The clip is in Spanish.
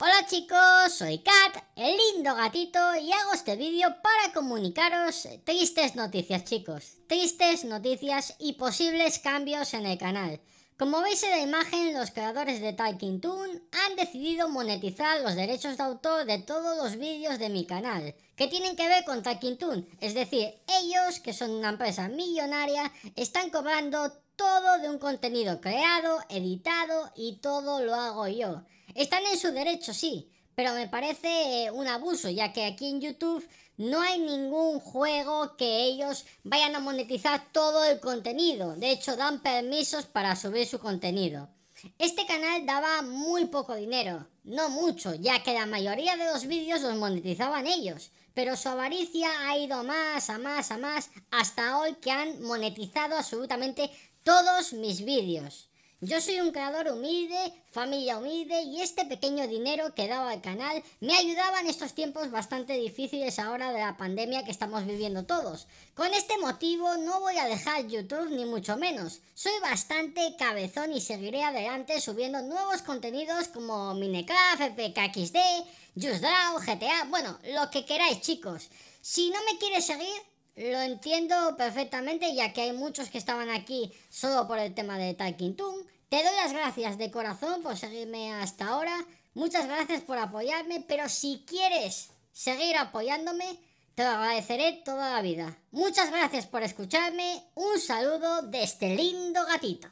Hola chicos, soy Kat, el lindo gatito, y hago este vídeo para comunicaros tristes noticias chicos, tristes noticias y posibles cambios en el canal. Como veis en la imagen, los creadores de Talking Toon han decidido monetizar los derechos de autor de todos los vídeos de mi canal, que tienen que ver con Talking Toon, es decir, ellos, que son una empresa millonaria, están cobrando todo de un contenido creado, editado y todo lo hago yo. Están en su derecho, sí, pero me parece eh, un abuso, ya que aquí en YouTube no hay ningún juego que ellos vayan a monetizar todo el contenido. De hecho, dan permisos para subir su contenido. Este canal daba muy poco dinero, no mucho, ya que la mayoría de los vídeos los monetizaban ellos, pero su avaricia ha ido más, a más, a más, hasta hoy que han monetizado absolutamente todos mis vídeos. Yo soy un creador humilde, familia humilde y este pequeño dinero que daba al canal me ayudaba en estos tiempos bastante difíciles ahora de la pandemia que estamos viviendo todos. Con este motivo no voy a dejar YouTube ni mucho menos. Soy bastante cabezón y seguiré adelante subiendo nuevos contenidos como Minecraft, FPKXD, Just Draw, GTA, bueno, lo que queráis chicos. Si no me quieres seguir, lo entiendo perfectamente ya que hay muchos que estaban aquí solo por el tema de Talking Toon te doy las gracias de corazón por seguirme hasta ahora. Muchas gracias por apoyarme, pero si quieres seguir apoyándome, te lo agradeceré toda la vida. Muchas gracias por escucharme. Un saludo de este lindo gatito.